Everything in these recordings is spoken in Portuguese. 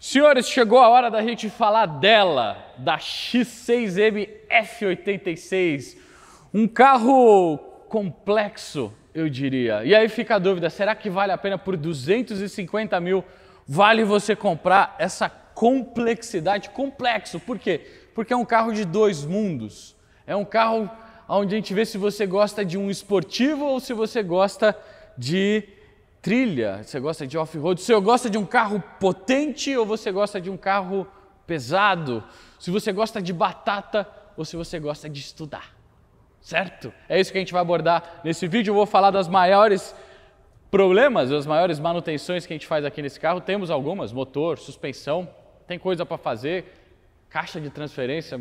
Senhores, chegou a hora da gente falar dela, da X6M F86. Um carro complexo, eu diria. E aí fica a dúvida: será que vale a pena por 250 mil? Vale você comprar essa complexidade? Complexo, por quê? Porque é um carro de dois mundos. É um carro onde a gente vê se você gosta de um esportivo ou se você gosta de trilha, você gosta de off-road, você gosta de um carro potente ou você gosta de um carro pesado, se você gosta de batata ou se você gosta de estudar, certo? É isso que a gente vai abordar nesse vídeo. Eu vou falar das maiores problemas, das maiores manutenções que a gente faz aqui nesse carro. Temos algumas: motor, suspensão, tem coisa para fazer, caixa de transferência.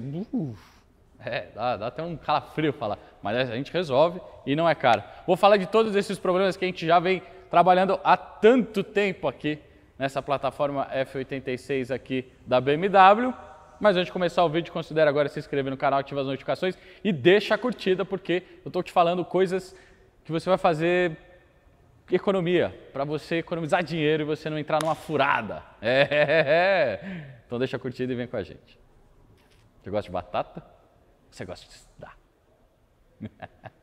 é, dá, dá até um calafrio falar, mas a gente resolve e não é caro. Vou falar de todos esses problemas que a gente já vem trabalhando há tanto tempo aqui nessa plataforma F86 aqui da BMW. Mas antes de começar o vídeo, considere agora se inscrever no canal, ativar as notificações e deixa a curtida, porque eu estou te falando coisas que você vai fazer economia, para você economizar dinheiro e você não entrar numa furada. É, é, é, é. Então deixa a curtida e vem com a gente. Você gosta de batata? Você gosta de estudar?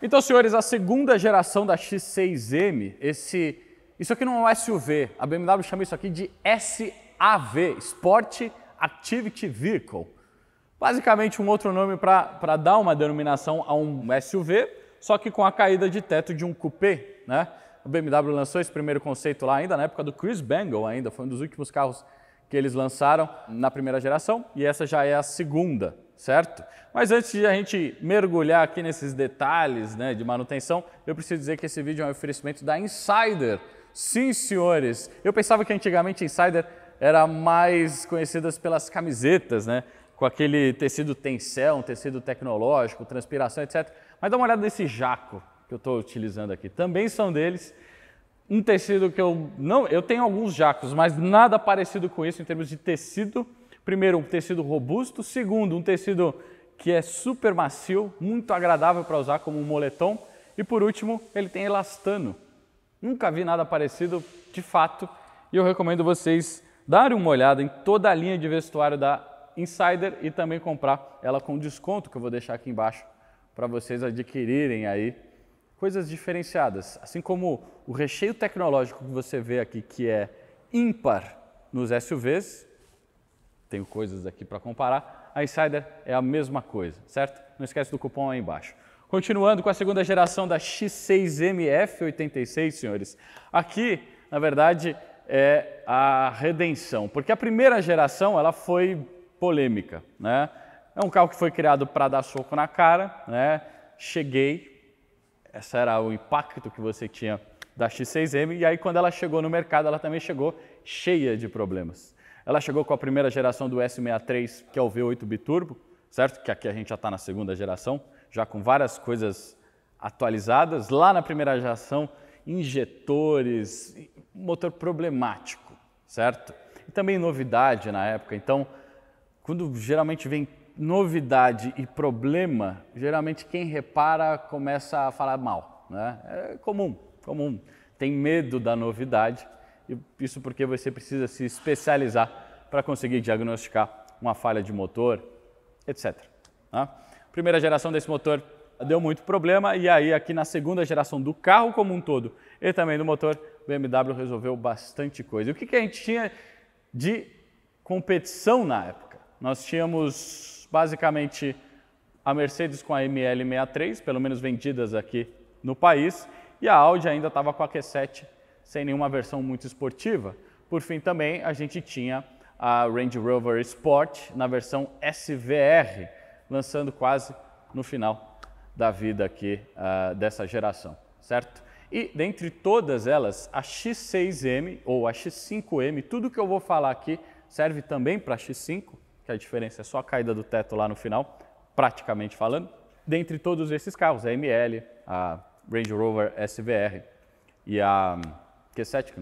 Então, senhores, a segunda geração da X6M, esse, isso aqui não é um SUV, a BMW chama isso aqui de SAV, Sport Activity Vehicle. Basicamente um outro nome para dar uma denominação a um SUV, só que com a caída de teto de um coupé, né? A BMW lançou esse primeiro conceito lá ainda na época do Chris Bangle ainda, foi um dos últimos carros que eles lançaram na primeira geração e essa já é a segunda certo? Mas antes de a gente mergulhar aqui nesses detalhes né, de manutenção, eu preciso dizer que esse vídeo é um oferecimento da Insider. Sim, senhores! Eu pensava que antigamente Insider era mais conhecida pelas camisetas, né? Com aquele tecido tencel, um tecido tecnológico, transpiração, etc. Mas dá uma olhada nesse jaco que eu estou utilizando aqui. Também são deles. Um tecido que eu não, eu tenho alguns jacos, mas nada parecido com isso em termos de tecido primeiro, um tecido robusto, segundo, um tecido que é super macio, muito agradável para usar como um moletom e por último, ele tem elastano. Nunca vi nada parecido, de fato, e eu recomendo vocês darem uma olhada em toda a linha de vestuário da Insider e também comprar ela com desconto que eu vou deixar aqui embaixo para vocês adquirirem aí coisas diferenciadas, assim como o recheio tecnológico que você vê aqui que é ímpar nos SUVs, tenho coisas aqui para comparar. A Insider é a mesma coisa, certo? Não esquece do cupom aí embaixo. Continuando com a segunda geração da X6MF86, senhores. Aqui, na verdade, é a redenção, porque a primeira geração ela foi polêmica, né? É um carro que foi criado para dar soco na cara, né? Cheguei, esse era o impacto que você tinha da X6M, e aí quando ela chegou no mercado, ela também chegou cheia de problemas. Ela chegou com a primeira geração do S63, que é o V8 biturbo, certo? Que aqui a gente já está na segunda geração, já com várias coisas atualizadas. Lá na primeira geração, injetores, motor problemático, certo? E também novidade na época. Então, quando geralmente vem novidade e problema, geralmente quem repara começa a falar mal, né? É comum, comum. Tem medo da novidade isso porque você precisa se especializar para conseguir diagnosticar uma falha de motor, etc. Né? Primeira geração desse motor deu muito problema e aí aqui na segunda geração do carro como um todo e também do motor, o BMW resolveu bastante coisa. E o que, que a gente tinha de competição na época? Nós tínhamos basicamente a Mercedes com a ML63, pelo menos vendidas aqui no país, e a Audi ainda estava com a Q7 sem nenhuma versão muito esportiva. Por fim, também a gente tinha a Range Rover Sport na versão SVR, lançando quase no final da vida aqui uh, dessa geração, certo? E dentre todas elas, a X6M ou a X5M, tudo que eu vou falar aqui serve também para a X5, que a diferença é só a caída do teto lá no final, praticamente falando. Dentre todos esses carros, a ML, a Range Rover SVR e a Q7,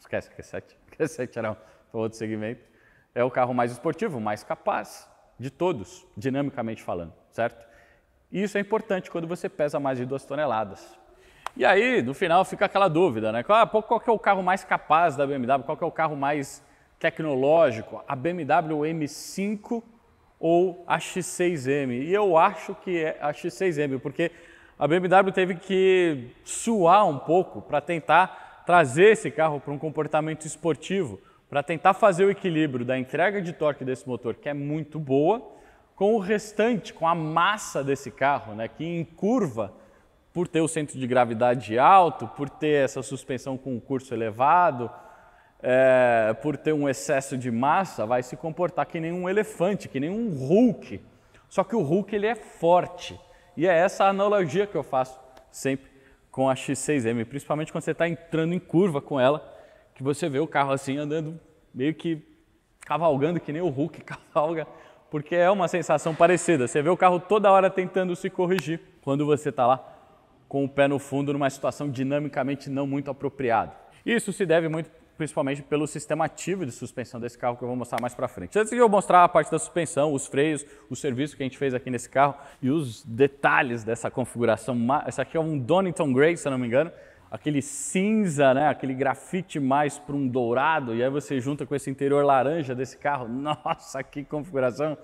esquece Q7, Q7 era um outro segmento, é o carro mais esportivo, mais capaz de todos, dinamicamente falando, certo? E isso é importante quando você pesa mais de duas toneladas. E aí, no final, fica aquela dúvida, né? Ah, qual que é o carro mais capaz da BMW? Qual que é o carro mais tecnológico? A BMW M5 ou a X6M? E eu acho que é a X6M, porque a BMW teve que suar um pouco para tentar trazer esse carro para um comportamento esportivo, para tentar fazer o equilíbrio da entrega de torque desse motor, que é muito boa, com o restante, com a massa desse carro, né, que em curva, por ter o centro de gravidade alto, por ter essa suspensão com um curso elevado, é, por ter um excesso de massa, vai se comportar que nem um elefante, que nem um Hulk. Só que o Hulk ele é forte. E é essa analogia que eu faço sempre com a X6M, principalmente quando você está entrando em curva com ela, que você vê o carro assim andando meio que cavalgando que nem o Hulk cavalga, porque é uma sensação parecida. Você vê o carro toda hora tentando se corrigir quando você está lá com o pé no fundo numa situação dinamicamente não muito apropriada. Isso se deve muito principalmente pelo sistema ativo de suspensão desse carro que eu vou mostrar mais para frente. Antes de eu mostrar a parte da suspensão, os freios, o serviço que a gente fez aqui nesse carro e os detalhes dessa configuração, esse aqui é um Donington Grey, se não me engano, aquele cinza, né? aquele grafite mais para um dourado, e aí você junta com esse interior laranja desse carro, nossa, que configuração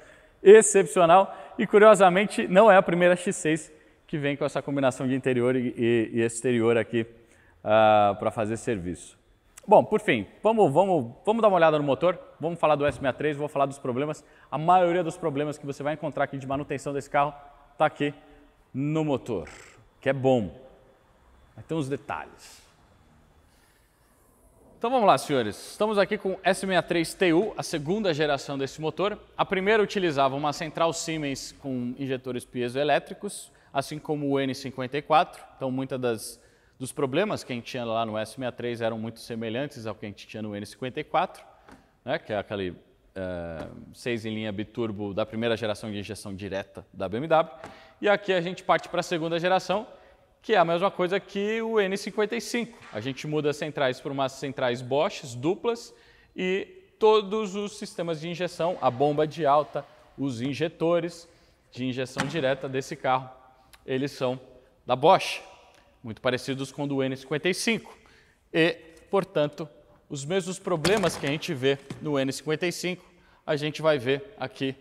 excepcional! E curiosamente, não é a primeira X6 que vem com essa combinação de interior e, e, e exterior aqui uh, ah, para fazer serviço. Bom, por fim, vamos, vamos, vamos dar uma olhada no motor, vamos falar do S63, vou falar dos problemas. A maioria dos problemas que você vai encontrar aqui de manutenção desse carro está aqui no motor, que é bom. Mas tem uns detalhes. Então vamos lá, senhores. Estamos aqui com o S63TU, a segunda geração desse motor. A primeira utilizava uma central Siemens com injetores piezoelétricos, assim como o N54. Então muitas das dos problemas que a gente tinha lá no S63 eram muito semelhantes ao que a gente tinha no N54, né, que é aquele é, eh, 6 em linha biturbo da primeira geração de injeção direta da BMW. E aqui a gente parte para a segunda geração, que é a mesma coisa que o N55. A gente muda as centrais por umas centrais Bosch duplas e todos os sistemas de injeção, a bomba de alta, os injetores de injeção direta desse carro, eles são da Bosch muito parecidos com o do N55. E, portanto, os mesmos problemas que a gente vê no N55, a gente vai ver aqui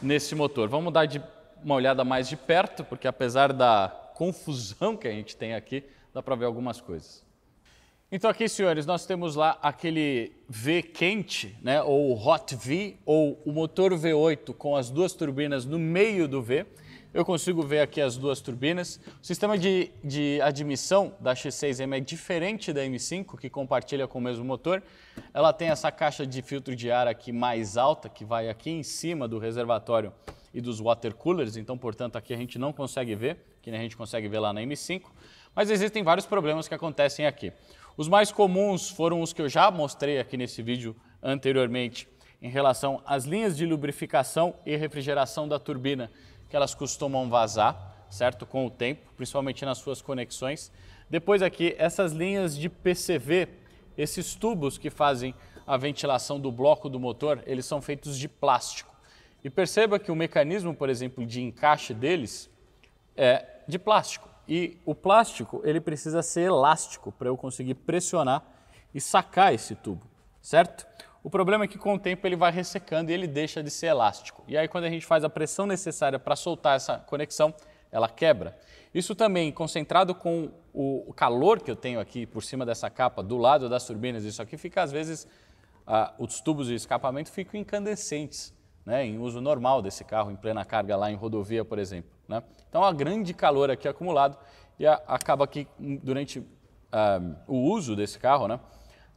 nesse motor. Vamos dar de, uma olhada mais de perto, porque apesar da confusão que a gente tem aqui, dá para ver algumas coisas. Então aqui, senhores, nós temos lá aquele V quente, né, ou Hot V, ou o motor V8 com as duas turbinas no meio do V eu consigo ver aqui as duas turbinas. O sistema de, de admissão da X6M é diferente da M5, que compartilha com o mesmo motor. Ela tem essa caixa de filtro de ar aqui mais alta, que vai aqui em cima do reservatório e dos water coolers, então, portanto, aqui a gente não consegue ver, que nem a gente consegue ver lá na M5, mas existem vários problemas que acontecem aqui. Os mais comuns foram os que eu já mostrei aqui nesse vídeo anteriormente, em relação às linhas de lubrificação e refrigeração da turbina que elas costumam vazar, certo? Com o tempo, principalmente nas suas conexões. Depois aqui, essas linhas de PCV, esses tubos que fazem a ventilação do bloco do motor, eles são feitos de plástico. E perceba que o mecanismo, por exemplo, de encaixe deles é de plástico. E o plástico, ele precisa ser elástico para eu conseguir pressionar e sacar esse tubo, certo? O problema é que com o tempo ele vai ressecando e ele deixa de ser elástico. E aí quando a gente faz a pressão necessária para soltar essa conexão, ela quebra. Isso também, concentrado com o calor que eu tenho aqui por cima dessa capa, do lado das turbinas, isso aqui fica às vezes, ah, os tubos de escapamento ficam incandescentes, né, em uso normal desse carro, em plena carga lá em rodovia, por exemplo. Né? Então, há grande calor aqui acumulado e a, acaba que hum, durante ah, o uso desse carro, né,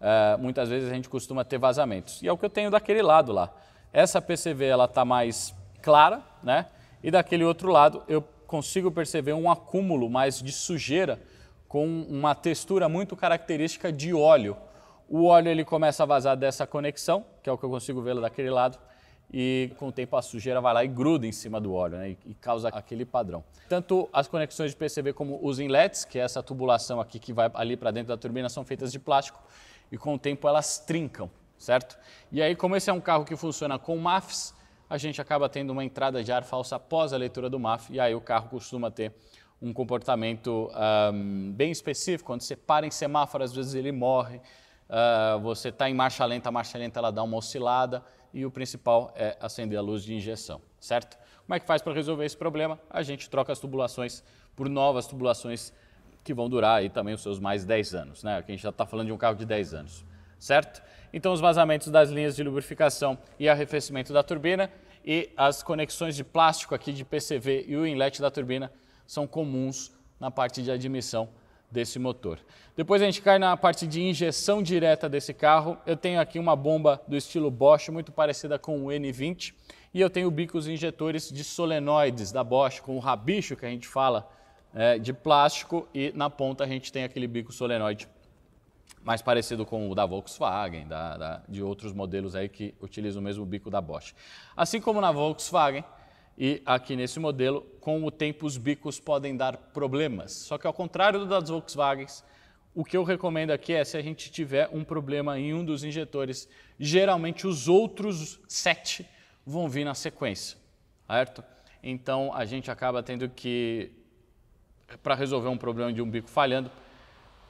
uh, muitas vezes a gente costuma ter vazamentos. E é o que eu tenho daquele lado lá. Essa PCV ela está mais clara, né? E daquele outro lado eu consigo perceber um acúmulo mais de sujeira com uma textura muito característica de óleo. O óleo ele começa a vazar dessa conexão, que é o que eu consigo vê-la daquele lado, e com o tempo a sujeira vai lá e gruda em cima do óleo né, e causa aquele padrão. Tanto as conexões de PCV como os inlets, que é essa tubulação aqui que vai ali para dentro da turbina, são feitas de plástico e com o tempo elas trincam, certo? E aí, como esse é um carro que funciona com MAFs, a gente acaba tendo uma entrada de ar falsa após a leitura do MAF, e aí o carro costuma ter um comportamento um, bem específico, quando você para em semáforo, às vezes ele morre, uh, você está em marcha lenta, a marcha lenta ela dá uma oscilada, e o principal é acender a luz de injeção, certo? Como é que faz para resolver esse problema? A gente troca as tubulações por novas tubulações que vão durar aí também os seus mais 10 anos, né? Aqui a gente já está falando de um carro de 10 anos, certo? Então, os vazamentos das linhas de lubrificação e arrefecimento da turbina e as conexões de plástico aqui de PCV e o inlet da turbina são comuns na parte de admissão desse motor. Depois a gente cai na parte de injeção direta desse carro. Eu tenho aqui uma bomba do estilo Bosch, muito parecida com o N20, e eu tenho bicos injetores de solenoides da Bosch, com o rabicho que a gente fala é, de plástico e na ponta a gente tem aquele bico solenoide mais parecido com o da Volkswagen, da, da, de outros modelos aí que utilizam o mesmo bico da Bosch. Assim como na Volkswagen e aqui nesse modelo, com o tempo os bicos podem dar problemas. Só que ao contrário das Volkswagens, o que eu recomendo aqui é se a gente tiver um problema em um dos injetores, geralmente os outros sete vão vir na sequência, certo? Então a gente acaba tendo que para resolver um problema de um bico falhando,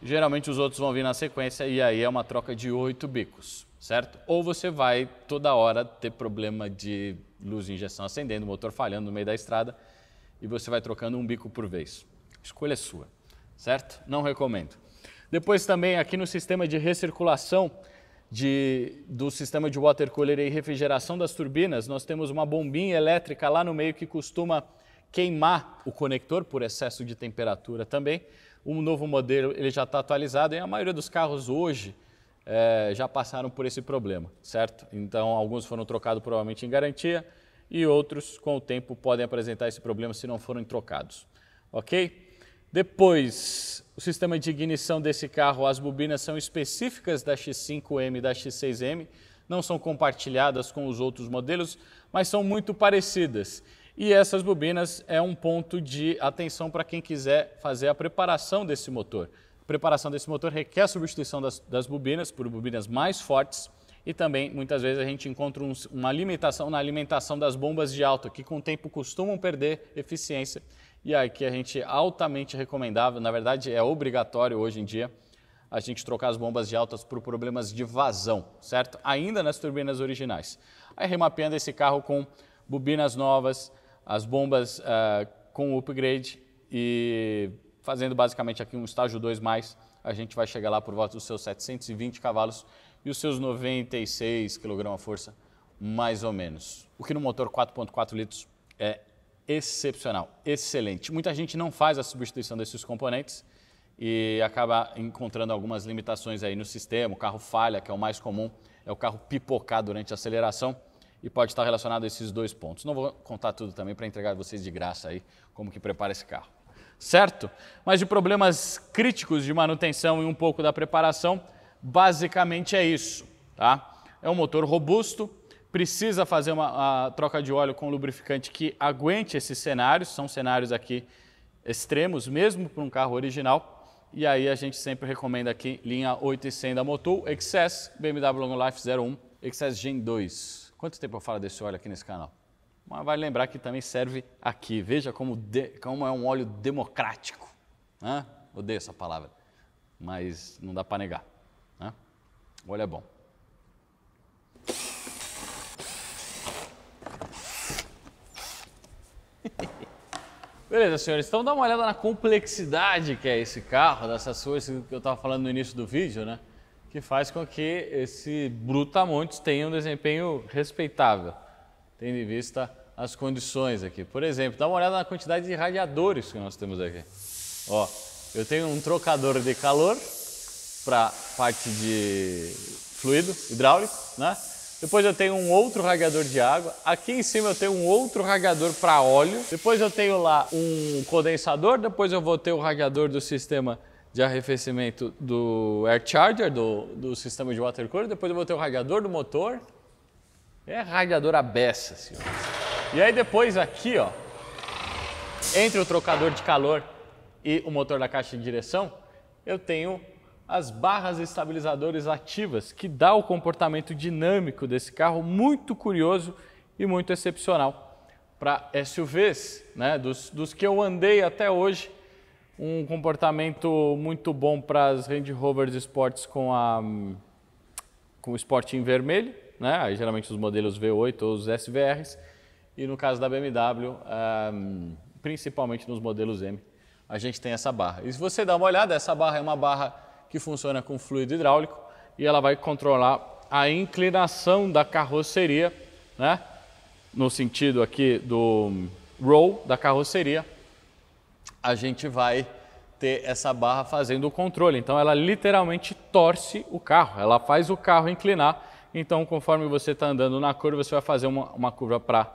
geralmente os outros vão vir na sequência e aí é uma troca de oito bicos, certo? Ou você vai toda hora ter problema de luz de injeção acendendo, motor falhando no meio da estrada e você vai trocando um bico por vez. Escolha sua, certo? Não recomendo. Depois também aqui no sistema de recirculação de, do sistema de water cooler e refrigeração das turbinas, nós temos uma bombinha elétrica lá no meio que costuma queimar o conector por excesso de temperatura também. O novo modelo ele já está atualizado e a maioria dos carros hoje é, já passaram por esse problema, certo? Então, alguns foram trocados provavelmente em garantia e outros, com o tempo, podem apresentar esse problema se não forem trocados, ok? Depois, o sistema de ignição desse carro, as bobinas são específicas da X5M e da X6M, não são compartilhadas com os outros modelos, mas são muito parecidas. E essas bobinas é um ponto de atenção para quem quiser fazer a preparação desse motor. A preparação desse motor requer a substituição das, das bobinas por bobinas mais fortes e também muitas vezes a gente encontra um, uma limitação na alimentação das bombas de alta, que com o tempo costumam perder eficiência. E aqui a gente altamente recomendável, na verdade é obrigatório hoje em dia, a gente trocar as bombas de altas por problemas de vazão, certo? Ainda nas turbinas originais. Aí remapeando esse carro com bobinas novas, as bombas uh, com upgrade e fazendo basicamente aqui um estágio 2 mais, a gente vai chegar lá por volta dos seus 720 cavalos e os seus 96 kg-força, mais ou menos. O que no motor 4.4 litros é excepcional, excelente. Muita gente não faz a substituição desses componentes e acaba encontrando algumas limitações aí no sistema. O carro falha, que é o mais comum, é o carro pipocar durante a aceleração e pode estar relacionado a esses dois pontos. Não vou contar tudo também para entregar vocês de graça aí como que prepara esse carro. Certo? Mas de problemas críticos de manutenção e um pouco da preparação, basicamente é isso, tá? É um motor robusto, precisa fazer uma troca de óleo com lubrificante que aguente esses cenários, são cenários aqui extremos, mesmo para um carro original. E aí a gente sempre recomenda aqui linha 100 da Motul, Excess BMW Long Life 01, Excess Gen 2. Quanto tempo eu falo desse óleo aqui nesse canal? Mas vai lembrar que também serve aqui. Veja como, de, como é um óleo democrático. Né? Odeio essa palavra, mas não dá para negar. Né? O óleo é bom. Beleza, senhores, então dá uma olhada na complexidade que é esse carro, dessas coisas que eu estava falando no início do vídeo, né? que faz com que esse Brutamontes tenha um desempenho respeitável, tendo em vista as condições aqui. Por exemplo, dá uma olhada na quantidade de radiadores que nós temos aqui. Ó, eu tenho um trocador de calor para parte de fluido hidráulico, né? Depois eu tenho um outro radiador de água. Aqui em cima eu tenho um outro radiador para óleo. Depois eu tenho lá um condensador. Depois eu vou ter o radiador do sistema de arrefecimento do air charger, do, do sistema de water cooler, depois eu vou ter o radiador do motor. É radiador a beça, senhores. E aí depois aqui, ó, entre o trocador de calor e o motor da caixa de direção, eu tenho as barras estabilizadoras ativas, que dá o comportamento dinâmico desse carro muito curioso e muito excepcional para SUVs, né, dos, dos que eu andei até hoje, um comportamento muito bom para as Range Rovers Sports com, a, com o esporte em vermelho, né? Aí, geralmente os modelos V8 ou os SVRs, e no caso da BMW, um, ehm, principalmente nos modelos M, a gente tem essa barra. E se você dá uma olhada, essa barra é uma barra que funciona com fluido hidráulico e ela vai controlar a inclinação da carroceria, né? no sentido aqui do roll da carroceria, a gente vai ter essa barra fazendo o controle. Então ela literalmente torce o carro, ela faz o carro inclinar. Então conforme você está andando na curva, você vai fazer uma, uma curva para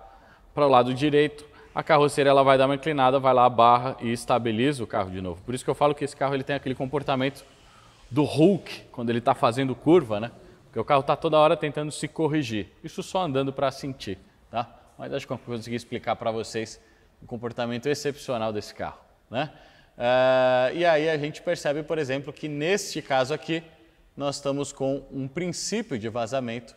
o lado direito, a carroceria ela vai dar uma inclinada, vai lá a barra e estabiliza o carro de novo. Por isso que eu falo que esse carro ele tem aquele comportamento do Hulk, quando ele está fazendo curva, né? Porque o carro está toda hora tentando se corrigir. Isso só andando para sentir, tá? Mas acho que eu consegui explicar para vocês o comportamento excepcional desse carro. Né? Uh, e aí a gente percebe, por exemplo, que neste caso aqui, nós estamos com um princípio de vazamento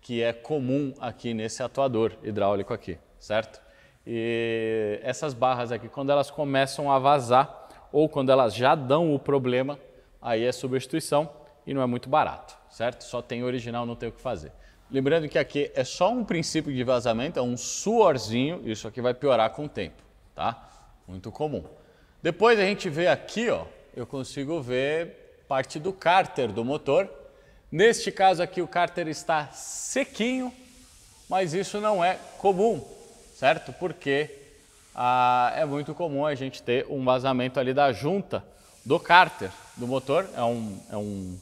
que é comum aqui nesse atuador hidráulico aqui, certo? E essas barras aqui, quando elas começam a vazar ou quando elas já dão o problema, aí é substituição e não é muito barato, certo? Só tem original, não tem o que fazer. Lembrando que aqui é só um princípio de vazamento, é um suorzinho, isso aqui vai piorar com o tempo, tá? Muito comum. Depois a gente vê aqui, ó, eu consigo ver parte do cárter do motor. Neste caso aqui o cárter está sequinho, mas isso não é comum, certo? Porque ah, é muito comum a gente ter um vazamento ali da junta do cárter do motor. É um, é um,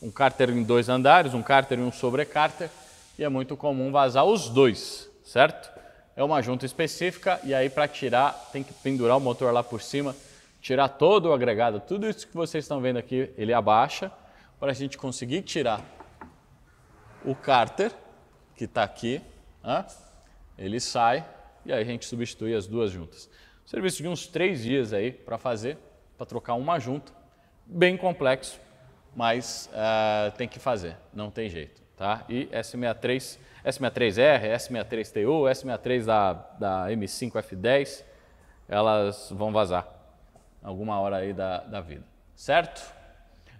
um cárter em dois andares, um cárter e um sobrecárter, e é muito comum vazar os dois, certo? é uma junta específica e aí para tirar tem que pendurar o motor lá por cima, tirar todo o agregado, tudo isso que vocês estão vendo aqui, ele abaixa para a gente conseguir tirar o cárter que está aqui, né? ele sai e aí a gente substitui as duas juntas. serviço de uns três dias aí para fazer, para trocar uma junta, bem complexo, mas uh, tem que fazer, não tem jeito, tá? E S63 S63R, S63TU, S63 da, da M5F10, elas vão vazar alguma hora aí da, da vida, certo?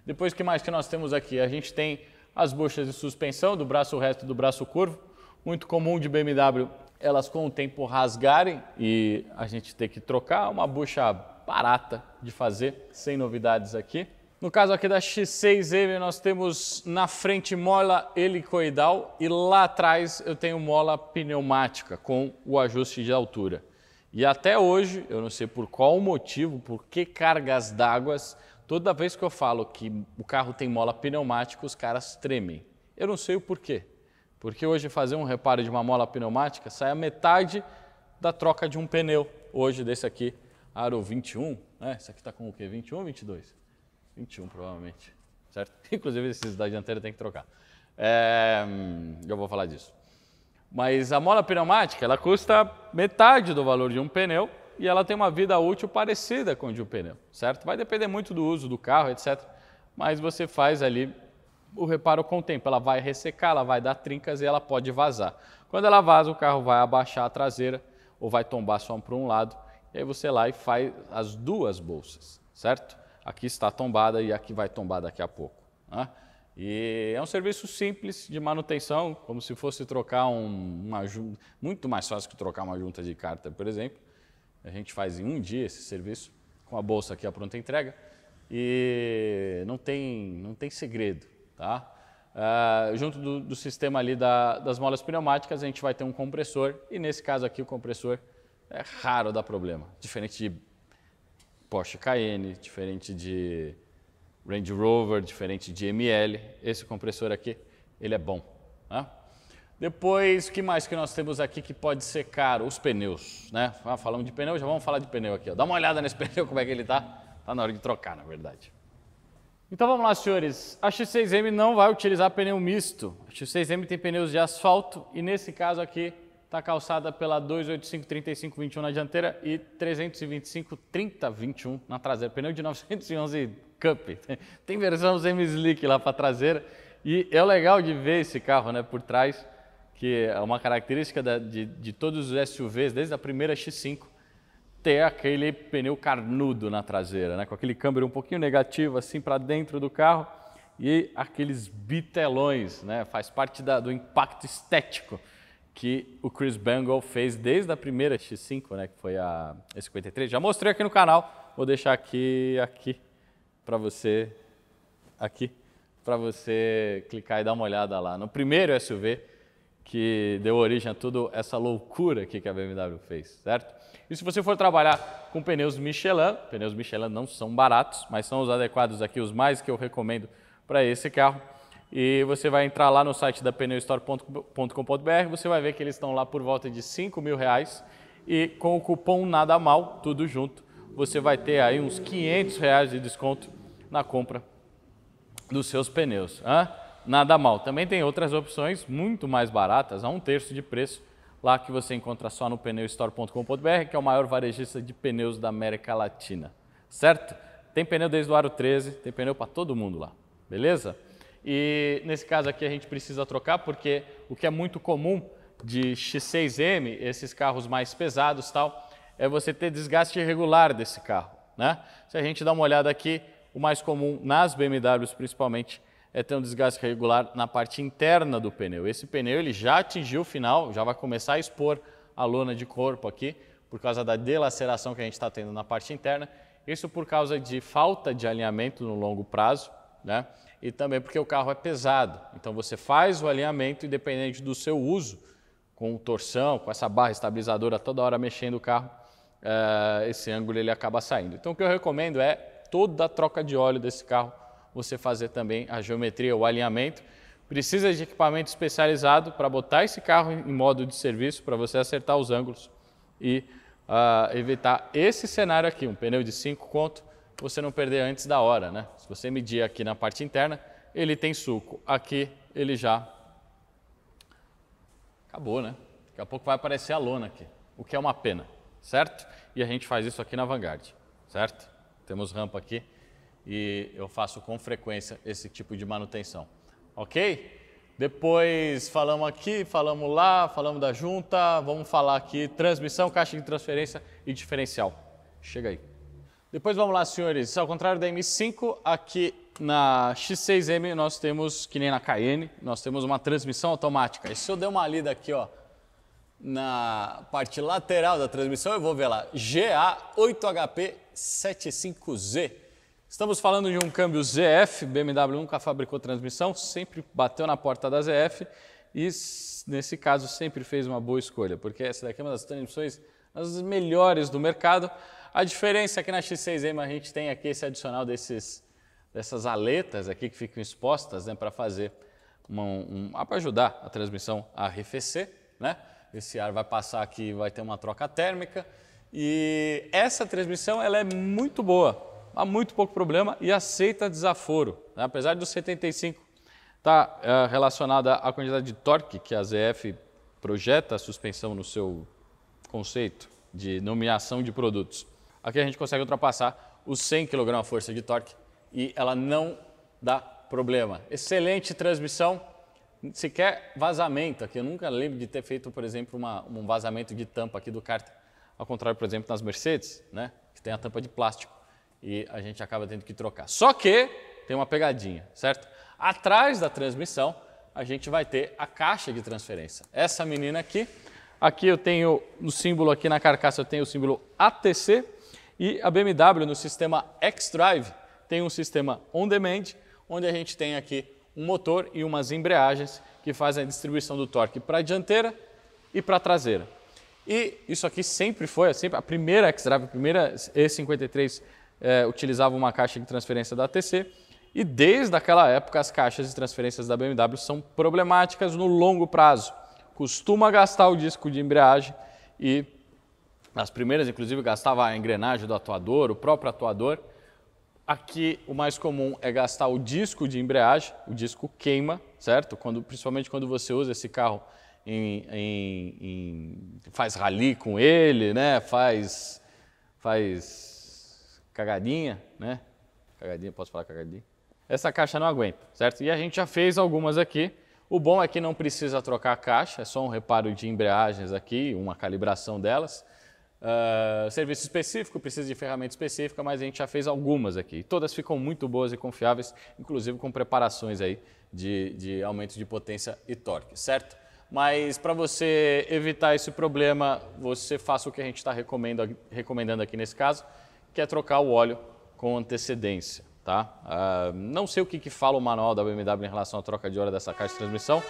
Depois, o que mais que nós temos aqui? A gente tem as buchas de suspensão do braço reto e do braço curvo, muito comum de BMW elas com o tempo rasgarem e a gente ter que trocar, uma bucha barata de fazer, sem novidades aqui. No caso aqui da X6M, nós temos na frente mola helicoidal e lá atrás eu tenho mola pneumática com o ajuste de altura. E até hoje, eu não sei por qual motivo, por que cargas d'água, toda vez que eu falo que o carro tem mola pneumática, os caras tremem. Eu não sei o porquê. Porque hoje fazer um reparo de uma mola pneumática sai a metade da troca de um pneu. Hoje desse aqui, aro 21, né? Esse aqui está com o quê? 21 ou 22? 21, provavelmente. Certo? Inclusive, esses da dianteira tem que trocar. É, hum, eu vou falar disso. Mas a mola pneumática, ela custa metade do valor de um pneu e ela tem uma vida útil parecida com a de um pneu, certo? Vai depender muito do uso do carro, etc. Mas você faz ali o reparo com o tempo. Ela vai ressecar, ela vai dar trincas e ela pode vazar. Quando ela vaza, o carro vai abaixar a traseira ou vai tombar só para um lado. E aí você lá e faz as duas bolsas, certo? aqui está tombada e aqui vai tombar daqui a pouco. Né? E é um serviço simples de manutenção, como se fosse trocar um, uma junta, muito mais fácil que trocar uma junta de carta, por exemplo. A gente faz em um dia esse serviço, com a bolsa aqui a pronta entrega, e não tem, não tem segredo. Tá? Uh, junto do, do, sistema ali da, das molas pneumáticas, a gente vai ter um compressor, e nesse caso aqui o compressor é raro dar problema, diferente de Porsche Cayenne, diferente de Range Rover, diferente de ML. Esse compressor aqui, ele é bom. Né? Depois, o que mais que nós temos aqui que pode ser caro? Os pneus, né? Ah, falamos de pneu, já vamos falar de pneu aqui. Ó. Dá uma olhada nesse pneu, como é que ele tá. Tá na hora de trocar, na verdade. Então vamos lá, senhores. A X6M não vai utilizar pneu misto. A X6M tem pneus de asfalto e nesse caso aqui está calçada pela 285 35 21 na dianteira e 325 30 21 na traseira. Pneu de 911 Cup. Tem versão semi-slick lá para traseira. E é legal de ver esse carro né, por trás, que é uma característica da, de, de todos os SUVs, desde a primeira X5, ter aquele pneu carnudo na traseira, né, com aquele câmbio um pouquinho negativo assim para dentro do carro e aqueles bitelões, né, faz parte da, do impacto estético que o Chris Bangle fez desde a primeira X5, né, que foi a s 53 Já mostrei aqui no canal, vou deixar aqui, aqui, para você, aqui, para você clicar e dar uma olhada lá. No primeiro SUV que deu origem a toda essa loucura aqui que a BMW fez, certo? E se você for trabalhar com pneus Michelin, pneus Michelin não são baratos, mas são os adequados aqui, os mais que eu recomendo para esse carro, e você vai entrar lá no site da pneustore.com.br, você vai ver que eles estão lá por volta de 5 mil reais. E com o cupom Nada Mal, tudo junto, você vai ter aí uns 500 reais de desconto na compra dos seus pneus. Hã? Nada mal. Também tem outras opções muito mais baratas, a um terço de preço, lá que você encontra só no pneustore.com.br, que é o maior varejista de pneus da América Latina. Certo? Tem pneu desde o aro 13, tem pneu para todo mundo lá. Beleza? E nesse caso aqui a gente precisa trocar porque o que é muito comum de X6M, esses carros mais pesados tal, é você ter desgaste irregular desse carro. Né? Se a gente dá uma olhada aqui, o mais comum nas BMWs principalmente é ter um desgaste regular na parte interna do pneu. Esse pneu ele já atingiu o final, já vai começar a expor a lona de corpo aqui por causa da delaceração que a gente está tendo na parte interna. Isso por causa de falta de alinhamento no longo prazo, né? e também porque o carro é pesado. Então você faz o alinhamento independente do seu uso, com torção, com essa barra estabilizadora toda hora mexendo o carro, uh, esse ângulo ele acaba saindo. Então o que eu recomendo é toda a troca de óleo desse carro você fazer também a geometria, o alinhamento. Precisa de equipamento especializado para botar esse carro em modo de serviço para você acertar os ângulos e uh, evitar esse cenário aqui, um pneu de 5 conto, você não perder antes da hora, né? Se você medir aqui na parte interna, ele tem suco. Aqui ele já acabou, né? Daqui a pouco vai aparecer a lona aqui, o que é uma pena, certo? E a gente faz isso aqui na Vanguard, certo? Temos rampa aqui e eu faço com frequência esse tipo de manutenção, ok? Depois falamos aqui, falamos lá, falamos da junta, vamos falar aqui transmissão, caixa de transferência e diferencial. Chega aí. Depois vamos lá, senhores. Ao contrário da M5, aqui na X6M nós temos, que nem na Cayenne, nós temos uma transmissão automática. E se eu der uma lida aqui, ó, na parte lateral da transmissão, eu vou ver lá, GA8HP75Z. Estamos falando de um câmbio ZF, BMW nunca fabricou transmissão, sempre bateu na porta da ZF e nesse caso sempre fez uma boa escolha, porque essa daqui é uma das transmissões as melhores do mercado. A diferença é que na X6M a gente tem aqui esse adicional desses, dessas aletas aqui que ficam expostas né, para fazer uma, um, para ajudar a transmissão a arrefecer, né? Esse ar vai passar aqui, vai ter uma troca térmica e essa transmissão ela é muito boa, há muito pouco problema e aceita desaforo, né? apesar do 75 estar tá, uh, relacionada à quantidade de torque que a ZF projeta a suspensão no seu conceito de nomeação de produtos. Aqui a gente consegue ultrapassar os 100 kg força de torque e ela não dá problema. Excelente transmissão, sequer vazamento aqui. Eu nunca lembro de ter feito, por exemplo, uma, um vazamento de tampa aqui do cárter. Ao contrário, por exemplo, nas Mercedes, né, que tem a tampa de plástico e a gente acaba tendo que trocar. Só que tem uma pegadinha, certo? Atrás da transmissão, a gente vai ter a caixa de transferência. Essa menina aqui, aqui eu tenho no símbolo aqui na carcaça eu tenho o símbolo ATC e a BMW no sistema xDrive tem um sistema on-demand, onde a gente tem aqui um motor e umas embreagens que fazem a distribuição do torque para a dianteira e para a traseira. E isso aqui sempre foi, assim, a primeira X-Drive, a primeira E53 é, utilizava uma caixa de transferência da ATC e desde aquela época as caixas de transferências da BMW são problemáticas no longo prazo. Costuma gastar o disco de embreagem e as primeiras, inclusive, gastava a engrenagem do atuador, o próprio atuador. Aqui o mais comum é gastar o disco de embreagem, o disco queima, certo? Quando, principalmente quando você usa esse carro em, em, em, faz rally com ele, né? Faz faz cagadinha, né? Cagadinha, posso falar cagadinha? Essa caixa não aguenta, certo? E a gente já fez algumas aqui. O bom é que não precisa trocar a caixa, é só um reparo de embreagens aqui, uma calibração delas. Uh, serviço específico precisa de ferramenta específica, mas a gente já fez algumas aqui. Todas ficam muito boas e confiáveis, inclusive com preparações aí de, de aumento de potência e torque, certo? Mas para você evitar esse problema, você faça o que a gente está recomendando aqui nesse caso, que é trocar o óleo com antecedência. Tá? Uh, não sei o que, que fala o manual da BMW em relação à troca de óleo dessa caixa de transmissão,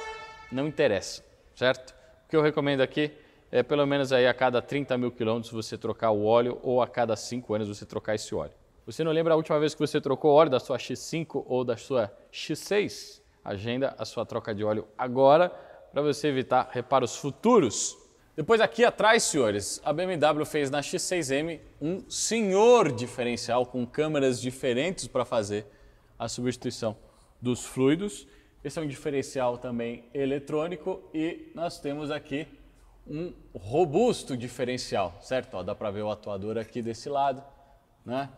não interessa, certo? O que eu recomendo aqui é, pelo menos aí a cada 30 mil quilômetros você trocar o óleo ou a cada 5 anos você trocar esse óleo. Você não lembra a última vez que você trocou óleo da sua X5 ou da sua X6? Agenda a sua troca de óleo agora para você evitar reparos futuros. Depois aqui atrás, senhores, a BMW fez na X6M um senhor diferencial com câmeras diferentes para fazer a substituição dos fluidos. Esse é um diferencial também eletrônico e nós temos aqui um robusto diferencial, certo? Ó, dá para ver o atuador aqui desse lado, né?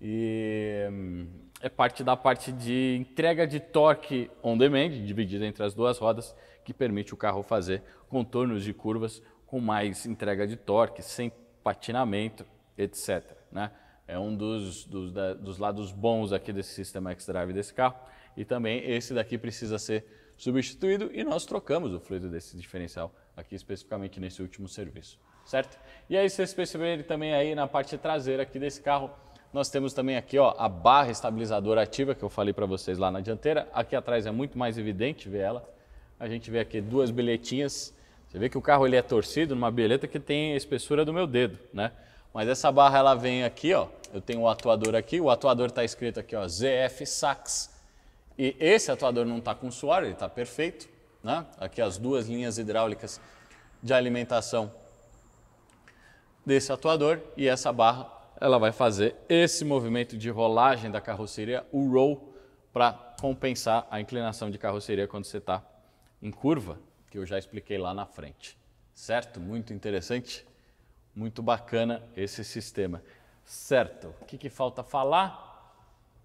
E hum, é parte da parte de entrega de torque on demand, dividida entre as duas rodas, que permite o carro fazer contornos de curvas com mais entrega de torque, sem patinamento, etc. Né? É um dos, dos, da, dos lados bons aqui desse sistema X-Drive desse carro. E também esse daqui precisa ser substituído e nós trocamos o fluido desse diferencial aqui especificamente nesse último serviço, certo? E aí vocês perceberem também aí na parte traseira aqui desse carro, nós temos também aqui ó, a barra estabilizadora ativa que eu falei para vocês lá na dianteira, aqui atrás é muito mais evidente ver ela, a gente vê aqui duas bilhetinhas, você vê que o carro ele é torcido numa bilheta que tem a espessura do meu dedo, né? Mas essa barra ela vem aqui, ó, eu tenho o um atuador aqui, o atuador está escrito aqui ó, ZF Sax, e esse atuador não está com suor, ele está perfeito, né? aqui as duas linhas hidráulicas de alimentação desse atuador e essa barra ela vai fazer esse movimento de rolagem da carroceria, o roll, para compensar a inclinação de carroceria quando você está em curva, que eu já expliquei lá na frente. Certo? Muito interessante, muito bacana esse sistema. Certo, o que, que falta falar?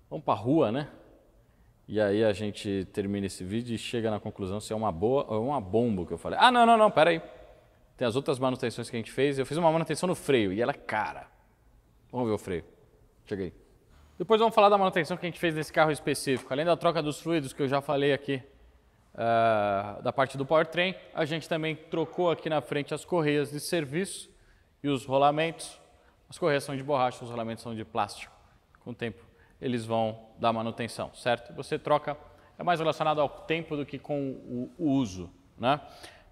Vamos para a rua, né? E aí a gente termina esse vídeo e chega na conclusão se é uma boa ou uma bomba que eu falei. Ah, não, não, não, pera aí. Tem as outras manutenções que a gente fez. Eu fiz uma manutenção no freio e ela é cara. Vamos ver o freio. Cheguei. Depois vamos falar da manutenção que a gente fez nesse carro específico. Além da troca dos fluidos que eu já falei aqui uh, da parte do powertrain, a gente também trocou aqui na frente as correias de serviço e os rolamentos. As correias são de borracha, os rolamentos são de plástico. Com o tempo eles vão dar manutenção, certo? Você troca, é mais relacionado ao tempo do que com o, uso, né?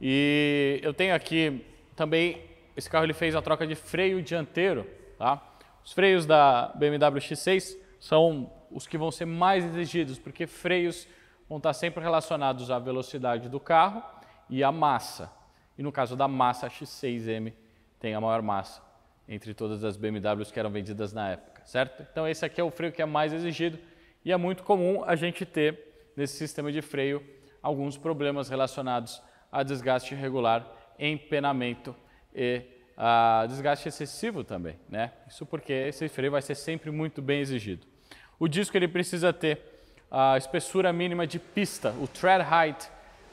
E eu tenho aqui também, esse carro ele fez a troca de freio dianteiro, tá? Os freios da BMW X6 são os que vão ser mais exigidos, porque freios vão estar sempre relacionados à velocidade do carro e à massa. E no caso da massa, a X6M tem a maior massa entre todas as BMWs que eram vendidas na época seca, certo? Então esse aqui é o freio que é mais exigido e é muito comum a gente ter nesse sistema de freio alguns problemas relacionados a desgaste irregular, empenamento e a desgaste excessivo também, né? Isso porque esse freio vai ser sempre muito bem exigido. O disco ele precisa ter a espessura mínima de pista, o tread height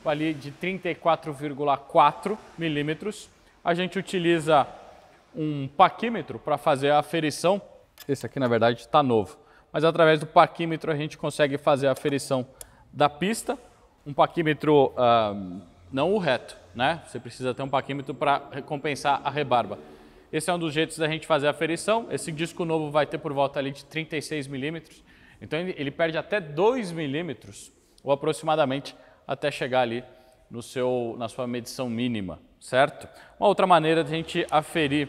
ali de 34,4 milímetros. A gente utiliza um paquímetro para fazer a aferição esse aqui, na verdade, está novo. Mas através do paquímetro a gente consegue fazer a aferição da pista. Um paquímetro, não o reto, né? Você precisa ter um paquímetro para compensar a rebarba. Esse é um dos jeitos da gente fazer a aferição. Esse disco novo vai ter por volta ali de 36 milímetros. Então ele perde até 2 milímetros, ou aproximadamente, até chegar ali no seu, na sua medição mínima, certo? Uma outra maneira de a gente aferir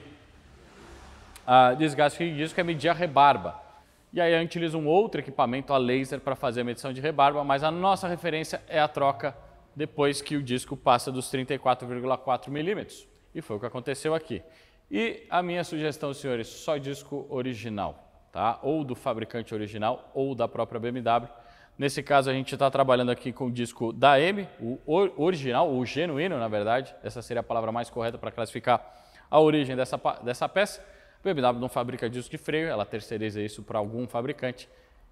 ah, desgaste disco é medir a rebarba. E aí a gente utiliza um outro equipamento a laser para fazer a medição de rebarba, mas a nossa referência é a troca depois que o disco passa dos 34,4 milímetros. E foi o que aconteceu aqui. E a minha sugestão, senhores, só disco original, tá? Ou do fabricante original ou da própria BMW. Nesse caso, a gente está trabalhando aqui com o disco da M, o original, o genuíno, na verdade. Essa seria a palavra mais correta para classificar a origem dessa, dessa peça. A BMW não fabrica disco de freio, ela terceiriza isso para algum fabricante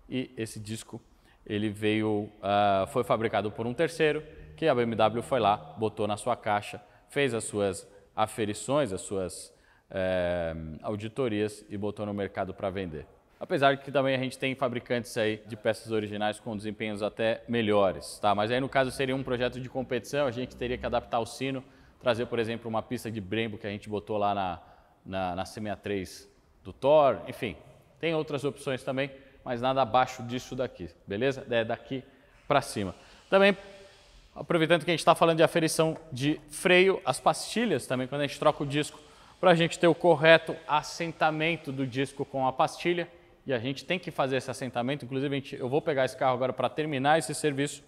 e esse disco ele veio, uh, foi fabricado por um terceiro que a BMW foi lá, botou na sua caixa, fez as suas aferições, as suas uh, auditorias e botou no mercado para vender. Apesar de que também a gente tem fabricantes aí de peças originais com desempenhos até melhores, tá? Mas aí no caso seria um projeto de competição, a gente teria que adaptar o sino, trazer, por exemplo, uma pista de Brembo que a gente botou lá na, na, na cma do Thor, enfim, tem outras opções também, mas nada abaixo disso daqui, beleza? É daqui para cima. Também, aproveitando que a gente está falando de aferição de freio, as pastilhas também, quando a gente troca o disco, para a gente ter o correto assentamento do disco com a pastilha, e a gente tem que fazer esse assentamento, inclusive gente, eu vou pegar esse carro agora para terminar esse serviço,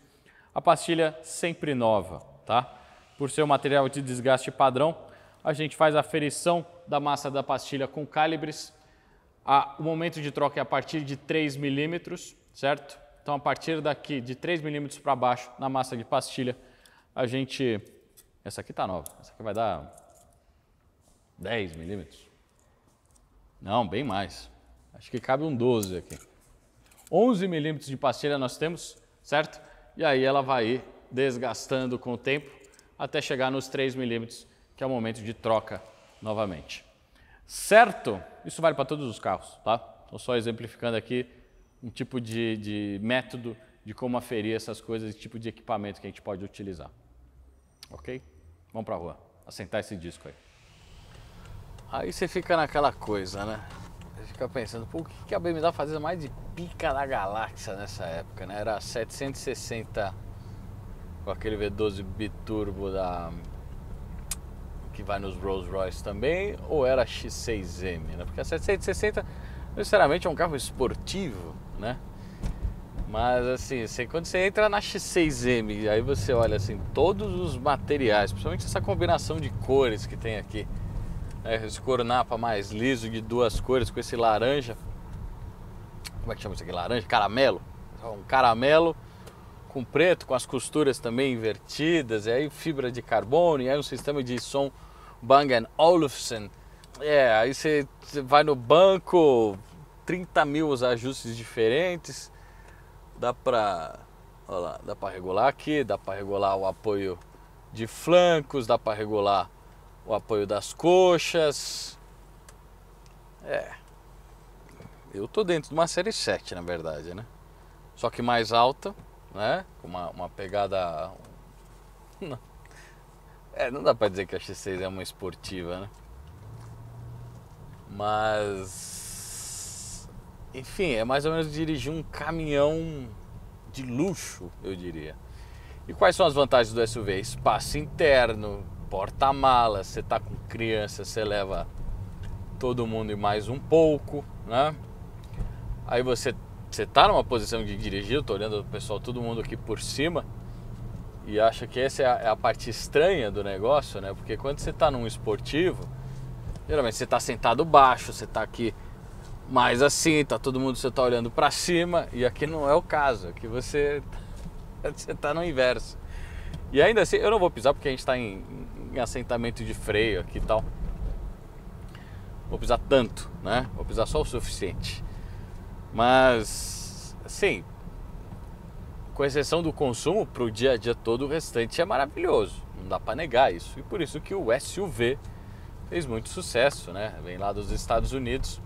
a pastilha sempre nova, tá? Por ser um material de desgaste padrão, a gente faz a ferição da massa da pastilha com calibres. A, o momento de troca é a partir de 3 milímetros, certo? Então, a partir daqui, de 3 milímetros para baixo, na massa de pastilha, a gente... Essa aqui está nova. Essa aqui vai dar 10 milímetros. Não, bem mais. Acho que cabe um 12 aqui. 11 milímetros de pastilha nós temos, certo? E aí ela vai desgastando com o tempo até chegar nos 3 milímetros que é o momento de troca novamente. Certo? Isso vale para todos os carros, tá? Estou só exemplificando aqui um tipo de, de método de como aferir essas coisas, e tipo de equipamento que a gente pode utilizar. Ok? Vamos para a rua, assentar esse disco aí. Aí você fica naquela coisa, né? Você fica pensando, pô, o que a BMW tá fazia mais de pica da galáxia nessa época, né? Era 760 com aquele V12 biturbo da vai nos Rolls Royce também, ou era X6M, né? Porque a 760 necessariamente é um carro esportivo, né? Mas assim, quando você entra na X6M, aí você olha assim, todos os materiais, principalmente essa combinação de cores que tem aqui. Né? Esse cornapa mais liso de duas cores, com esse laranja. Como é que chama isso aqui? Laranja? Caramelo? Um caramelo com preto, com as costuras também invertidas, e aí fibra de carbono, e aí um sistema de som Bang Olufsen. É, aí você vai no banco, 30 mil os ajustes diferentes. Dá pra, olha lá, dá pra regular aqui, dá pra regular o apoio de flancos, dá pra regular o apoio das coxas. É. Eu tô dentro de uma série 7, na verdade, né? Só que mais alta, né? Com uma, uma pegada. É, não dá pra dizer que a X6 é uma esportiva, né? Mas. Enfim, é mais ou menos dirigir um caminhão de luxo, eu diria. E quais são as vantagens do SUV? Espaço interno, porta-malas, você tá com criança, você leva todo mundo e mais um pouco, né? Aí você, você tá numa posição de dirigir, eu tô olhando o pessoal, todo mundo aqui por cima e acho que essa é a, é a parte estranha do negócio, né? Porque quando você está num esportivo, geralmente você está sentado baixo, você está aqui mais assim, tá todo mundo você tá olhando para cima e aqui não é o caso, aqui você você tá no inverso. E ainda assim, eu não vou pisar porque a gente está em, em, assentamento de freio aqui e tal. Vou pisar tanto, né? Vou pisar só o suficiente. Mas, assim, com exceção do consumo, para o dia a dia todo o restante é maravilhoso. Não dá para negar isso. E por isso que o SUV fez muito sucesso, né? Vem lá dos Estados Unidos.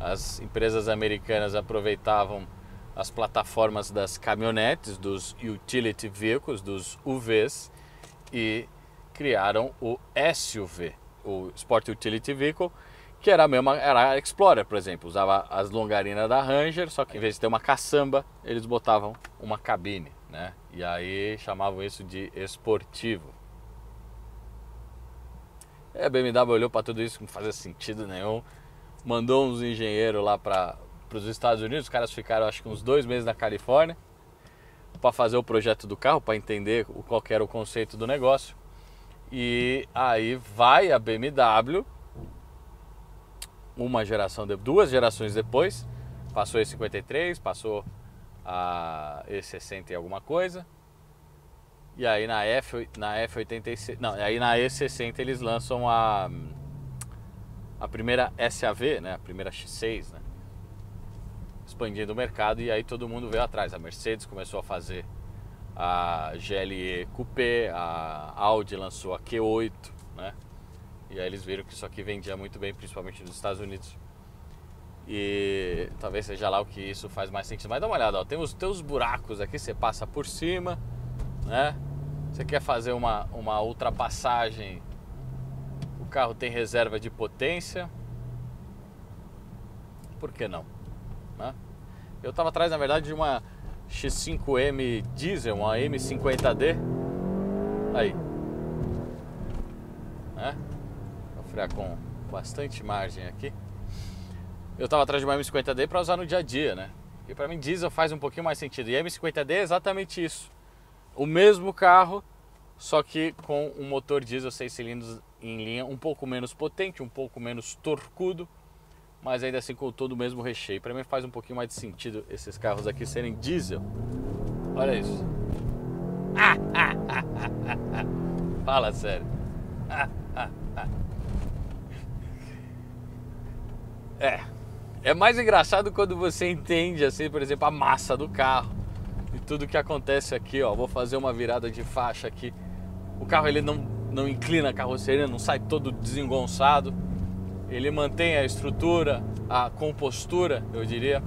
As empresas americanas aproveitavam as plataformas das caminhonetes, dos utility vehicles, dos UVs, e criaram o SUV, o Sport Utility Vehicle, que era a mesma, era a Explorer, por exemplo, usava as longarinas da Ranger, só que em vez de ter uma caçamba, eles botavam uma cabine, né? E aí chamavam isso de esportivo. E a BMW olhou para tudo isso como não fazia sentido nenhum, mandou uns engenheiros lá para os Estados Unidos, os caras ficaram acho que uns dois meses na Califórnia para fazer o projeto do carro, para entender qual era o conceito do negócio. E aí vai a BMW uma geração, de, duas gerações depois, passou e 53, passou a e 60 e alguma coisa. E aí na F na F86, não, aí na E60 eles lançam a a primeira SAV, né, a primeira X6, né? Expandindo o mercado e aí todo mundo veio atrás. A Mercedes começou a fazer a GLE Coupé, a Audi lançou a Q8, né? E aí eles viram que isso aqui vendia muito bem, principalmente nos Estados Unidos. E talvez seja lá o que isso faz mais sentido. Mas dá uma olhada, ó. tem os teus buracos aqui, você passa por cima, né? Você quer fazer uma, uma ultrapassagem, o carro tem reserva de potência. Por que não? Né? Eu estava atrás, na verdade, de uma X5M diesel, uma M50D. Aí. Né? com bastante margem aqui. Eu estava atrás de uma M50D para usar no dia a dia, né? E para mim diesel faz um pouquinho mais sentido. E a M50D é exatamente isso. O mesmo carro, só que com um motor diesel 6 cilindros em linha um pouco menos potente, um pouco menos torcudo, mas ainda assim com todo o mesmo recheio. Para mim faz um pouquinho mais de sentido esses carros aqui serem diesel. Olha isso. Fala sério. É. É mais engraçado quando você entende, assim, por exemplo, a massa do carro e tudo que acontece aqui, ó. Vou fazer uma virada de faixa aqui. O carro ele não, não inclina a carroceria, não sai todo desengonçado. Ele mantém a estrutura, a compostura, eu diria,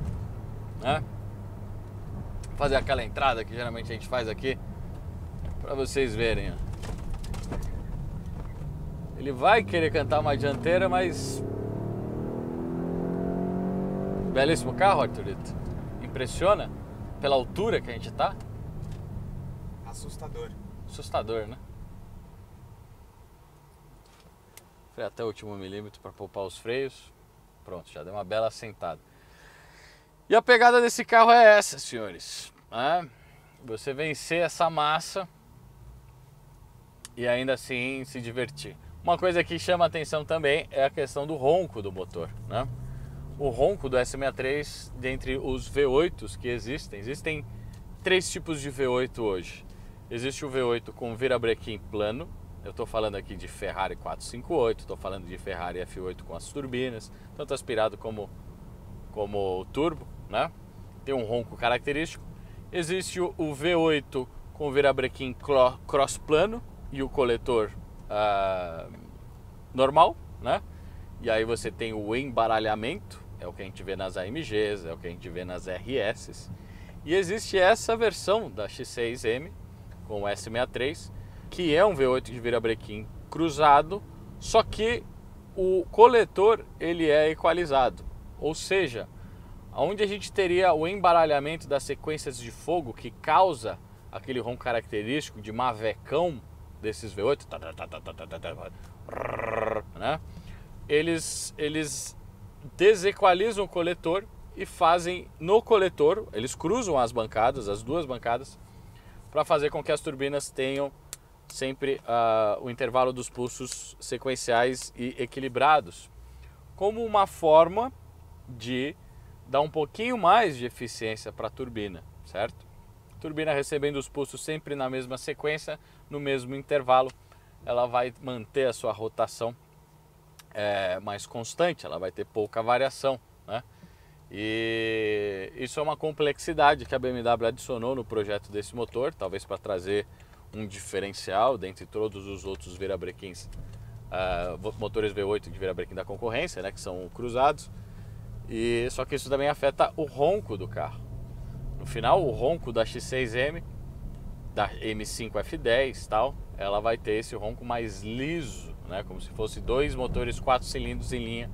né? fazer aquela entrada que geralmente a gente faz aqui para vocês verem. Ó. Ele vai querer cantar uma dianteira, mas Belíssimo carro, Arthurito. Impressiona pela altura que a gente tá? Assustador. Assustador, né? Foi até o último milímetro para poupar os freios. Pronto, já deu uma bela sentada. E a pegada desse carro é essa, senhores. Né? Você vencer essa massa e ainda assim se divertir. Uma coisa que chama atenção também é a questão do ronco do motor, né? o ronco do S63 dentre os V8s que existem. Existem três tipos de V8 hoje. Existe o V8 com virabrequim plano. Eu estou falando aqui de Ferrari 458, estou falando de Ferrari F8 com as turbinas, tanto aspirado como como turbo, né? Tem um ronco característico. Existe o V8 com virabrequim cross plano e o coletor uh, normal, né? E aí você tem o embaralhamento, é o que a gente vê nas AMGs, é o que a gente vê nas RSs. E existe essa versão da X6M com S63, que é um V8 de virabrequim cruzado, só que o coletor ele é equalizado, ou seja, onde a gente teria o embaralhamento das sequências de fogo que causa aquele rom característico de mavecão desses V8, tá, tá, tá, né? eles, eles desequalizam o coletor e fazem no coletor, eles cruzam as bancadas, as duas bancadas, para fazer com que as turbinas tenham sempre uh, o intervalo dos pulsos sequenciais e equilibrados, como uma forma de dar um pouquinho mais de eficiência para a turbina, certo? Turbina recebendo os pulsos sempre na mesma sequência, no mesmo intervalo, ela vai manter a sua rotação é, mais constante, ela vai ter pouca variação. Né? E isso é uma complexidade que a BMW adicionou no projeto desse motor, talvez para trazer um diferencial dentre todos os outros virabrequins, uh, é, motores V8 de virabrequim da concorrência, né, que são cruzados. E só que isso também afeta o ronco do carro. No final, o ronco da X6M da M5F10 tal, ela vai ter esse ronco mais liso, né? Como se fosse dois motores quatro cilindros em linha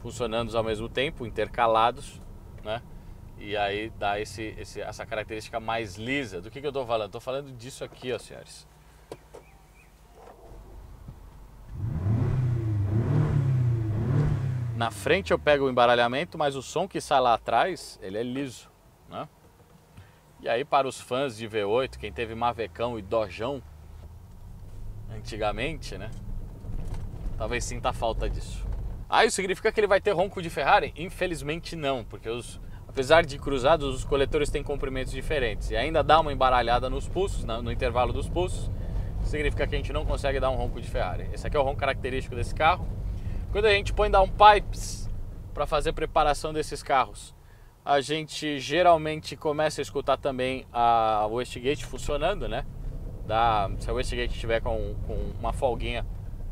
funcionando ao mesmo tempo, intercalados, né? E aí dá esse, esse essa característica mais lisa. Do que, que eu estou falando? Estou falando disso aqui, ó, senhores. Na frente eu pego o embaralhamento, mas o som que sai lá atrás, ele é liso. E aí para os fãs de V8, quem teve Mavecão e Dojão antigamente, né? Talvez sinta falta disso. Ah, isso significa que ele vai ter ronco de Ferrari? Infelizmente não, porque os, apesar de cruzados, os coletores têm comprimentos diferentes e ainda dá uma embaralhada nos pulsos, no intervalo dos pulsos, significa que a gente não consegue dar um ronco de Ferrari. Esse aqui é o ronco característico desse carro. Quando a gente põe down pipes para fazer preparação desses carros, a gente geralmente começa a escutar também a Westgate funcionando, né? Da, se a Westgate estiver com, com uma folguinha,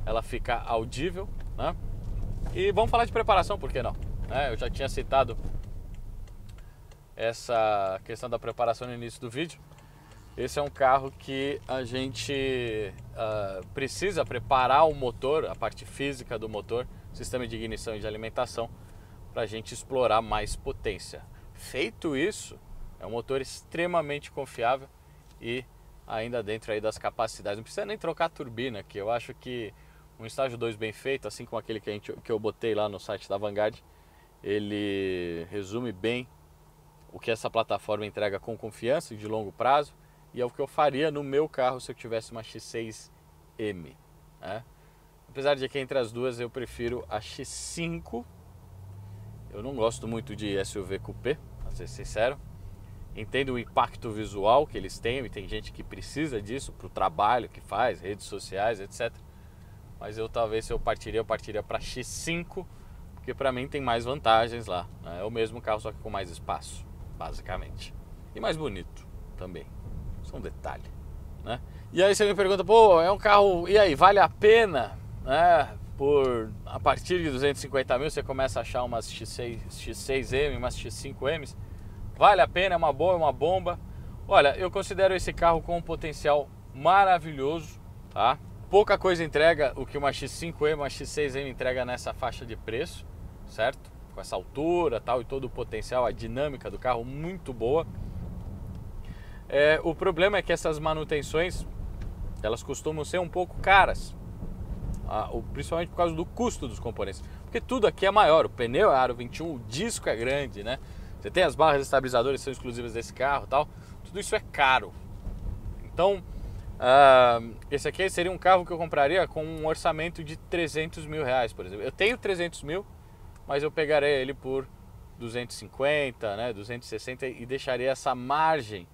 ela fica audível, né? E vamos falar de preparação, por que não? É, eu já tinha citado essa questão da preparação no início do vídeo. Esse é um carro que a gente uh, precisa preparar o motor, a parte física do motor, sistema de ignição e de alimentação, para a gente explorar mais potência. Feito isso, é um motor extremamente confiável e ainda dentro aí das capacidades. Não precisa nem trocar a turbina, que eu acho que um estágio 2 bem feito, assim como aquele que, a gente, que eu botei lá no site da Vanguard, ele resume bem o que essa plataforma entrega com confiança e de longo prazo, e é o que eu faria no meu carro se eu tivesse uma X6M. Né? Apesar de que entre as duas eu prefiro a X5 eu não gosto muito de SUV coupé, pra ser sincero. Entendo o impacto visual que eles têm e tem gente que precisa disso para o trabalho que faz, redes sociais, etc. Mas eu talvez se eu partiria, eu partiria para X5, porque para mim tem mais vantagens lá. Né? É o mesmo carro só que com mais espaço, basicamente, e mais bonito também. Só um detalhe, né? E aí você me pergunta, pô, é um carro e aí vale a pena, né? por a partir de 250 mil você começa a achar umas X6, X6M, umas x 5 m Vale a pena, é uma boa, é uma bomba. Olha, eu considero esse carro com um potencial maravilhoso, tá? Pouca coisa entrega o que uma X5M, uma X6M entrega nessa faixa de preço, certo? Com essa altura, tal e todo o potencial, a dinâmica do carro muito boa. É, o problema é que essas manutenções elas costumam ser um pouco caras, principalmente por causa do custo dos componentes. Porque tudo aqui é maior, o pneu é aro 21, o disco é grande, né? Você tem as barras estabilizadoras que são exclusivas desse carro tal. Tudo isso é caro. Então, uh, esse aqui seria um carro que eu compraria com um orçamento de 300 mil reais, por exemplo. Eu tenho 300 mil, mas eu pegaria ele por 250, né, 260 e deixaria essa margem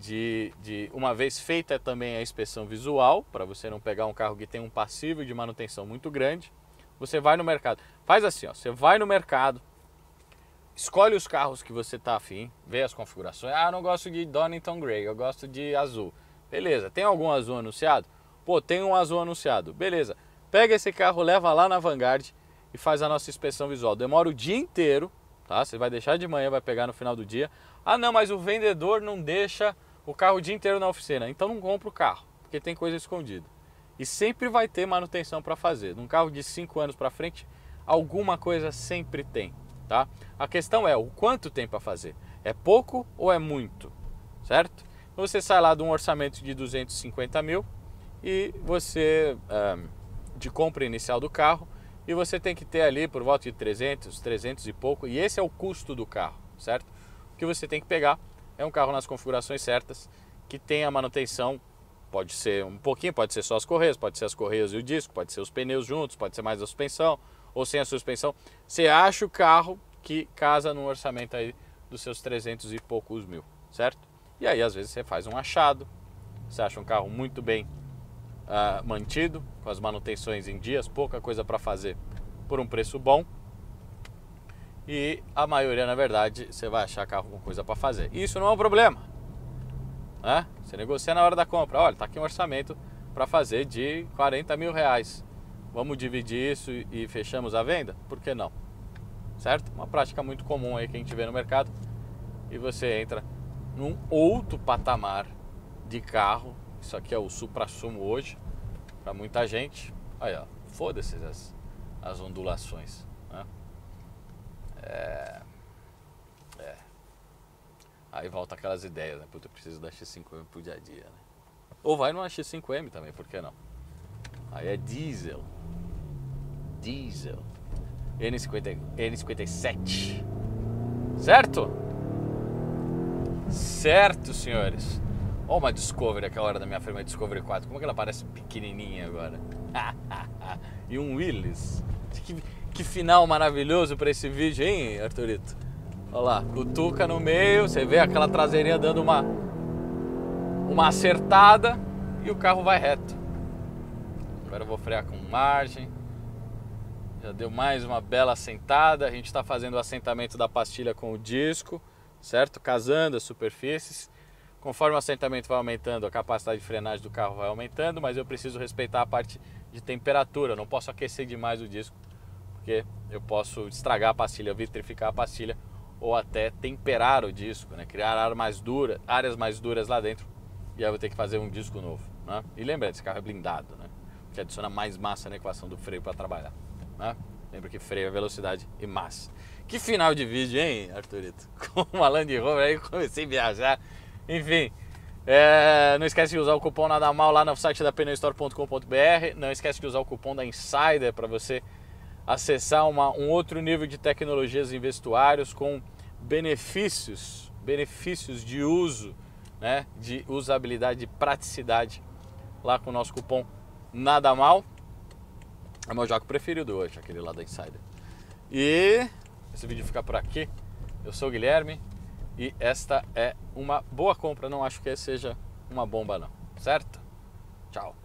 de, de uma vez feita também a inspeção visual, para você não pegar um carro que tem um passivo de manutenção muito grande, você vai no mercado. Faz assim, ó, você vai no mercado, escolhe os carros que você tá afim, vê as configurações. Ah, não gosto de Donington Grey, eu gosto de azul. Beleza, tem algum azul anunciado? Pô, tem um azul anunciado. Beleza, pega esse carro, leva lá na Vanguard e faz a nossa inspeção visual. Demora o dia inteiro, tá? Você vai deixar de manhã, vai pegar no final do dia. Ah, não, mas o vendedor não deixa o carro o dia inteiro na oficina, então não compra o carro, porque tem coisa escondida. E sempre vai ter manutenção para fazer. Num carro de 5 anos para frente, alguma coisa sempre tem, tá? A questão é o quanto tem para fazer. É pouco ou é muito, certo? Então você sai lá de um orçamento de 250 mil e você de compra inicial do carro e você tem que ter ali por volta de 300, 300 e pouco e esse é o custo do carro, certo? Que você tem que pegar é um carro nas configurações certas, que tem a manutenção, pode ser um pouquinho, pode ser só as correias, pode ser as correias e o disco, pode ser os pneus juntos, pode ser mais a suspensão ou sem a suspensão. Você acha o carro que casa no orçamento aí dos seus 300 e poucos mil, certo? E aí às vezes você faz um achado, você acha um carro muito bem uh, mantido, com as manutenções em dias, pouca coisa para fazer por um preço bom. E a maioria, na verdade, você vai achar carro com coisa para fazer. Isso não é um problema. Né? Você negocia na hora da compra. Olha, tá aqui um orçamento para fazer de 40 mil reais. Vamos dividir isso e fechamos a venda? Por que não? Certo? Uma prática muito comum aí que a gente vê no mercado. E você entra num outro patamar de carro. Isso aqui é o supra-sumo hoje para muita gente. Aí, ó, foda-se as, as ondulações. É... é. Aí volta aquelas ideias, né? Puta, eu preciso da X5M pro dia a dia, né? Ou vai numa X5M também, por que não? Aí é diesel. Diesel. N50, N57. Certo? Certo, senhores. Olha uma Discovery, aquela hora da minha firma é Discovery 4. Como é que ela parece pequenininha agora? e um Willis. Que final maravilhoso para esse vídeo, hein, Arthurito? Olha lá, cutuca no meio, você vê aquela traseirinha dando uma, uma acertada e o carro vai reto. Agora eu vou frear com margem. Já deu mais uma bela assentada. A gente está fazendo o assentamento da pastilha com o disco, certo? Casando as superfícies. Conforme o assentamento vai aumentando, a capacidade de frenagem do carro vai aumentando, mas eu preciso respeitar a parte de temperatura. Eu não posso aquecer demais o disco porque eu posso estragar a pastilha, vitrificar a pastilha ou até temperar o disco, né? criar áreas mais duras, áreas mais duras lá dentro e aí eu vou ter que fazer um disco novo. Né? E lembra, esse carro é blindado, né? que adiciona mais massa na equação do freio para trabalhar. Né? Lembra que freio é velocidade e massa. Que final de vídeo, hein, Arthurito? Com a Land Rover aí comecei a viajar. Enfim, é, não esquece de usar o cupom Nada Mal lá no site da pneustore.com.br. Não esquece de usar o cupom da Insider para você acessar uma, um outro nível de tecnologias em vestuários com benefícios, benefícios de uso, né, de usabilidade, de praticidade lá com o nosso cupom Nada Mal. É o meu jogo preferido hoje, aquele lá da Insider. E esse vídeo fica por aqui. Eu sou o Guilherme e esta é uma boa compra. Não acho que seja uma bomba, não, certo? Tchau.